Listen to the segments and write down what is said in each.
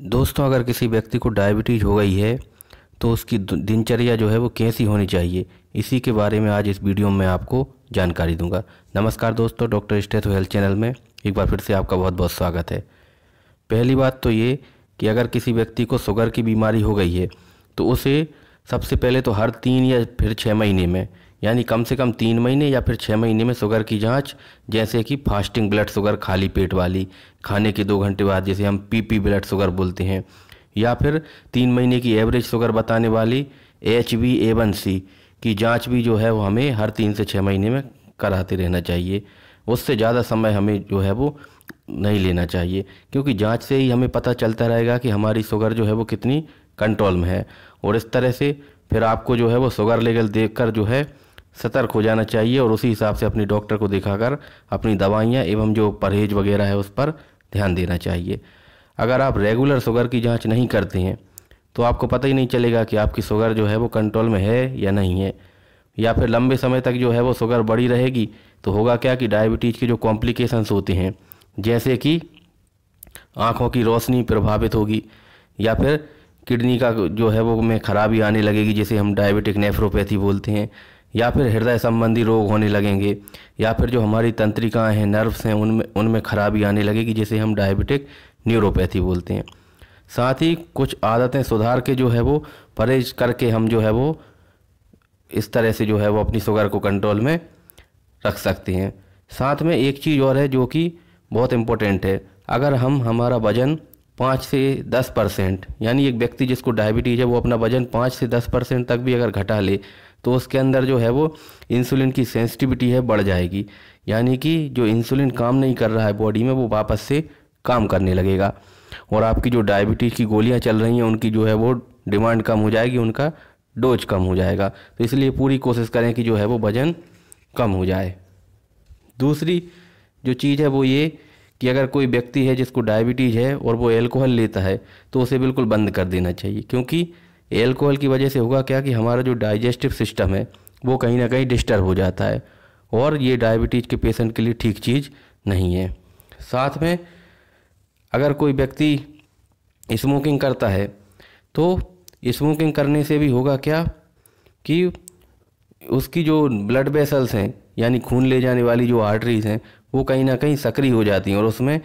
दोस्तों अगर किसी व्यक्ति को डायबिटीज़ हो गई है तो उसकी दिनचर्या जो है वो कैसी होनी चाहिए इसी के बारे में आज इस वीडियो में आपको जानकारी दूंगा नमस्कार दोस्तों डॉक्टर स्टेथ हेल्थ चैनल में एक बार फिर से आपका बहुत बहुत स्वागत है पहली बात तो ये कि अगर किसी व्यक्ति को शुगर की बीमारी हो गई है तो उसे सबसे पहले तो हर तीन या फिर छः महीने में यानी कम से कम तीन महीने या फिर छः महीने में शुगर की जांच जैसे कि फास्टिंग ब्लड शुगर खाली पेट वाली खाने के दो घंटे बाद जैसे हम पीपी ब्लड शुगर बोलते हैं या फिर तीन महीने की एवरेज शुगर बताने वाली H B A one C की जाँच भी जो है वो हमें हर तीन से छः महीने में कराते रहना चाहिए उससे ज़्यादा समय हमें जो है वो नहीं लेना चाहिए क्योंकि जांच से ही हमें पता चलता रहेगा कि हमारी शुगर जो है वो कितनी कंट्रोल में है और इस तरह से फिर आपको जो है वो शुगर लेवल देख कर जो है सतर्क हो जाना चाहिए और उसी हिसाब से अपने डॉक्टर को दिखाकर अपनी दवाइयाँ एवं जो परहेज वगैरह है उस पर ध्यान देना चाहिए अगर आप रेगुलर शुगर की जांच नहीं करते हैं तो आपको पता ही नहीं चलेगा कि आपकी शुगर जो है वो कंट्रोल में है या नहीं है या फिर लंबे समय तक जो है वो शुगर बढ़ी रहेगी तो होगा क्या कि डायबिटीज़ के जो कॉम्प्लिकेशंस होते हैं जैसे कि आँखों की रोशनी प्रभावित होगी या फिर किडनी का जो है वो में खराबी आने लगेगी जिसे हम डायबिटिक नेफ्रोपैथी बोलते हैं या फिर हृदय संबंधी रोग होने लगेंगे या फिर जो हमारी तंत्रिकाएं हैं नर्व्स हैं उनमें उनमें खराबी आने लगेगी जिसे हम डायबिटिक न्यूरोपैथी बोलते हैं साथ ही कुछ आदतें सुधार के जो है वो परहेज करके हम जो है वो इस तरह से जो है वो अपनी शुगर को कंट्रोल में रख सकते हैं साथ में एक चीज़ और है जो कि बहुत इम्पोर्टेंट है अगर हम हमारा वज़न पाँच से दस परसेंट यानी एक व्यक्ति जिसको डायबिटीज़ है वो अपना वज़न पाँच से दस परसेंट तक भी अगर घटा ले तो उसके अंदर जो है वो इंसुलिन की सेंसिटिविटी है बढ़ जाएगी यानी कि जो इंसुलिन काम नहीं कर रहा है बॉडी में वो वापस से काम करने लगेगा और आपकी जो डायबिटीज़ की गोलियाँ चल रही हैं उनकी जो है वो डिमांड कम हो जाएगी उनका डोज कम हो जाएगा तो इसलिए पूरी कोशिश करें कि जो है वो वज़न कम हो जाए दूसरी जो चीज़ है वो ये कि अगर कोई व्यक्ति है जिसको डायबिटीज़ है और वो एल्कोहल लेता है तो उसे बिल्कुल बंद कर देना चाहिए क्योंकि एल्कोहल की वजह से होगा क्या कि हमारा जो डाइजेस्टिव सिस्टम है वो कहीं ना कहीं डिस्टर्ब हो जाता है और ये डायबिटीज़ के पेशेंट के लिए ठीक चीज़ नहीं है साथ में अगर कोई व्यक्ति स्मोकिंग करता है तो स्मोकिंग करने से भी होगा क्या कि उसकी जो ब्लड वेसल्स हैं यानी खून ले जाने वाली जो आर्टरीज़ हैं वो कहीं ना कहीं सक्रिय हो जाती हैं और उसमें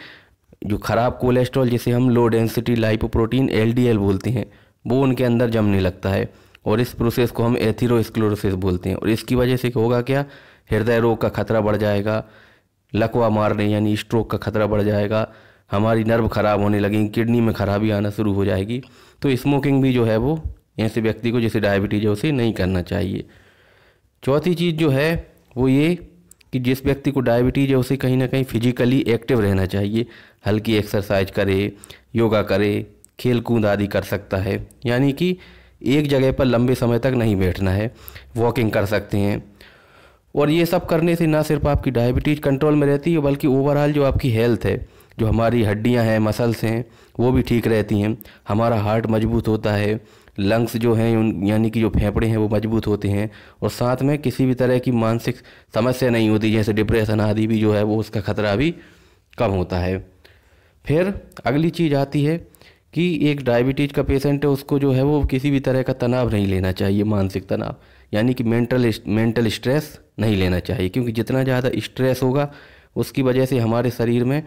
जो ख़राब कोलेस्ट्रॉल जिसे हम लो डेंसिटी लाइपोप्रोटीन एलडीएल बोलते हैं वो उनके अंदर जमने लगता है और इस प्रोसेस को हम एथीरोस्क्लोरोसिस बोलते हैं और इसकी वजह से होगा क्या हृदय रोग का खतरा बढ़ जाएगा लकवा मारने यानी स्ट्रोक का खतरा बढ़ जाएगा हमारी नर्व खराब होने लगेंगी किडनी में खराबी आना शुरू हो जाएगी तो स्मोकिंग भी जो है वो ऐसे व्यक्ति को जैसे डायबिटीज है उसे नहीं करना चाहिए चौथी चीज़ जो है वो ये कि जिस व्यक्ति को डायबिटीज है उसे कहीं ना कहीं फिजिकली एक्टिव रहना चाहिए हल्की एक्सरसाइज करे योगा करे खेल कूद आदि कर सकता है यानी कि एक जगह पर लंबे समय तक नहीं बैठना है वॉकिंग कर सकते हैं और ये सब करने से ना सिर्फ आपकी डायबिटीज कंट्रोल में रहती है बल्कि ओवरऑल जो आपकी हेल्थ है जो हमारी हड्डियां हैं मसल्स हैं वो भी ठीक रहती हैं हमारा हार्ट मजबूत होता है लंग्स जो हैं यानी कि जो फेफड़े हैं वो मजबूत होते हैं और साथ में किसी भी तरह की मानसिक समस्या नहीं होती जैसे डिप्रेशन आदि भी जो है वो उसका ख़तरा भी कम होता है फिर अगली चीज़ आती है कि एक डायबिटीज का पेशेंट है उसको जो है वो किसी भी तरह का तनाव नहीं लेना चाहिए मानसिक तनाव यानी कि मेंटल मेंटल स्ट्रेस नहीं लेना चाहिए क्योंकि जितना ज़्यादा स्ट्रेस होगा उसकी वजह से हमारे शरीर में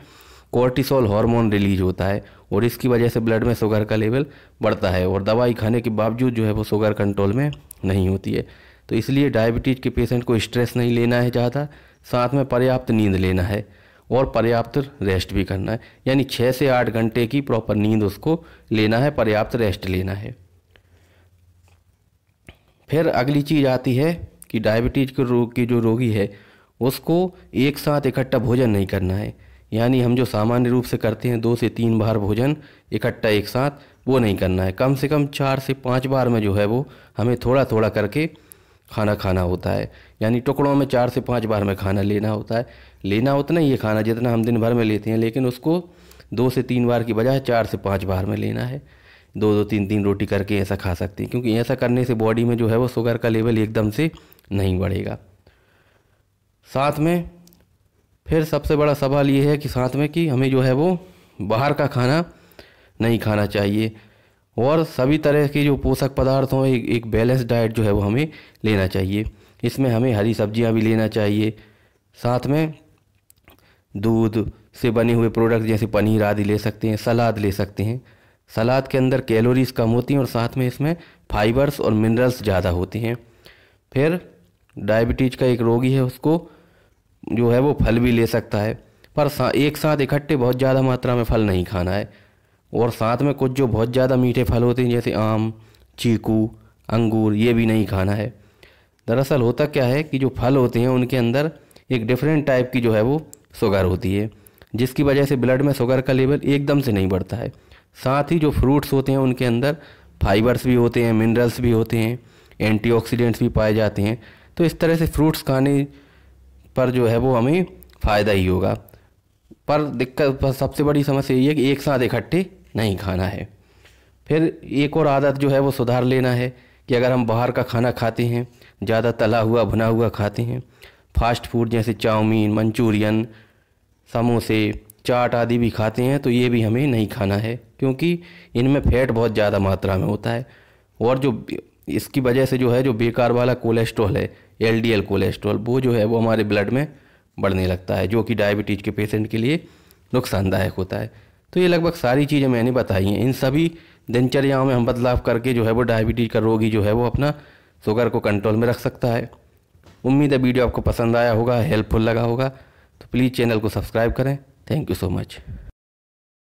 कोर्टिसोल हार्मोन रिलीज होता है और इसकी वजह से ब्लड में शुगर का लेवल बढ़ता है और दवाई खाने के बावजूद जो है वो शुगर कंट्रोल में नहीं होती है तो इसलिए डायबिटीज़ के पेशेंट को स्ट्रेस नहीं लेना है ज़्यादा साथ में पर्याप्त नींद लेना है और पर्याप्त रेस्ट भी करना है यानी छः से आठ घंटे की प्रॉपर नींद उसको लेना है पर्याप्त रेस्ट लेना है फिर अगली चीज़ आती है कि डायबिटीज के रोग की जो रोगी है उसको एक साथ इकट्ठा भोजन नहीं करना है यानी हम जो सामान्य रूप से करते हैं दो से तीन बार भोजन इकट्ठा एक साथ वो नहीं करना है कम से कम चार से पाँच बार में जो है वो हमें थोड़ा थोड़ा करके खाना खाना होता है यानी टुकड़ों में चार से पाँच बार में खाना लेना होता है लेना उतना ही है खाना जितना हम दिन भर में लेते हैं लेकिन उसको दो से तीन बार की बजाय चार से पाँच बार में लेना है दो दो तीन तीन रोटी करके ऐसा खा सकते हैं क्योंकि ऐसा करने से बॉडी में जो है वो शुगर का लेवल एकदम से नहीं बढ़ेगा साथ में फिर सबसे बड़ा सवाल ये है कि साथ में कि हमें जो है वो बाहर का खाना नहीं खाना चाहिए और सभी तरह के जो पोषक पदार्थ हों एक, एक बैलेंस डाइट जो है वो हमें लेना चाहिए इसमें हमें हरी सब्जियां भी लेना चाहिए साथ में दूध से बने हुए प्रोडक्ट जैसे पनीर आदि ले सकते हैं सलाद ले सकते हैं सलाद के अंदर कैलोरीज कम होती हैं और साथ में इसमें फाइबर्स और मिनरल्स ज़्यादा होते हैं फिर डायबिटीज का एक रोगी है उसको जो है वो फल भी ले सकता है पर सा, एक साथ इकट्ठे बहुत ज़्यादा मात्रा में फल नहीं खाना है और साथ में कुछ जो बहुत ज़्यादा मीठे फल होते हैं जैसे आम चीकू अंगूर ये भी नहीं खाना है दरअसल होता क्या है कि जो फल होते हैं उनके अंदर एक डिफरेंट टाइप की जो है वो शुगर होती है जिसकी वजह से ब्लड में शुगर का लेवल एकदम से नहीं बढ़ता है साथ ही जो फ्रूट्स होते हैं उनके अंदर फाइबर्स भी होते हैं मिनरल्स भी होते हैं एंटीऑक्सीडेंट्स भी पाए जाते हैं तो इस तरह से फ्रूट्स खाने पर जो है वो हमें फ़ायदा ही होगा पर दिक्कत सबसे बड़ी समस्या ये है कि एक साथ इकट्ठे नहीं खाना है फिर एक और आदत जो है वो सुधार लेना है कि अगर हम बाहर का खाना खाते हैं ज़्यादा तला हुआ भुना हुआ खाते हैं फास्ट फूड जैसे चाउमीन मंचूरियन समोसे चाट आदि भी खाते हैं तो ये भी हमें नहीं खाना है क्योंकि इनमें फैट बहुत ज़्यादा मात्रा में होता है और जो इसकी वजह से जो है जो बेकार वाला कोलेस्ट्रॉल है एलडीएल कोलेस्ट्रॉल वो जो है वो हमारे ब्लड में बढ़ने लगता है जो कि डायबिटीज़ के पेशेंट के लिए नुकसानदायक होता है तो ये लगभग सारी चीज़ें मैंने बताई हैं इन सभी दिनचर्याओं में हम बदलाव करके जो है वो डायबिटीज़ का रोगी जो है वो अपना शुगर को कंट्रोल में रख सकता है उम्मीद है वीडियो आपको पसंद आया होगा हेल्पफुल लगा होगा तो प्लीज़ चैनल को सब्सक्राइब करें थैंक यू सो मच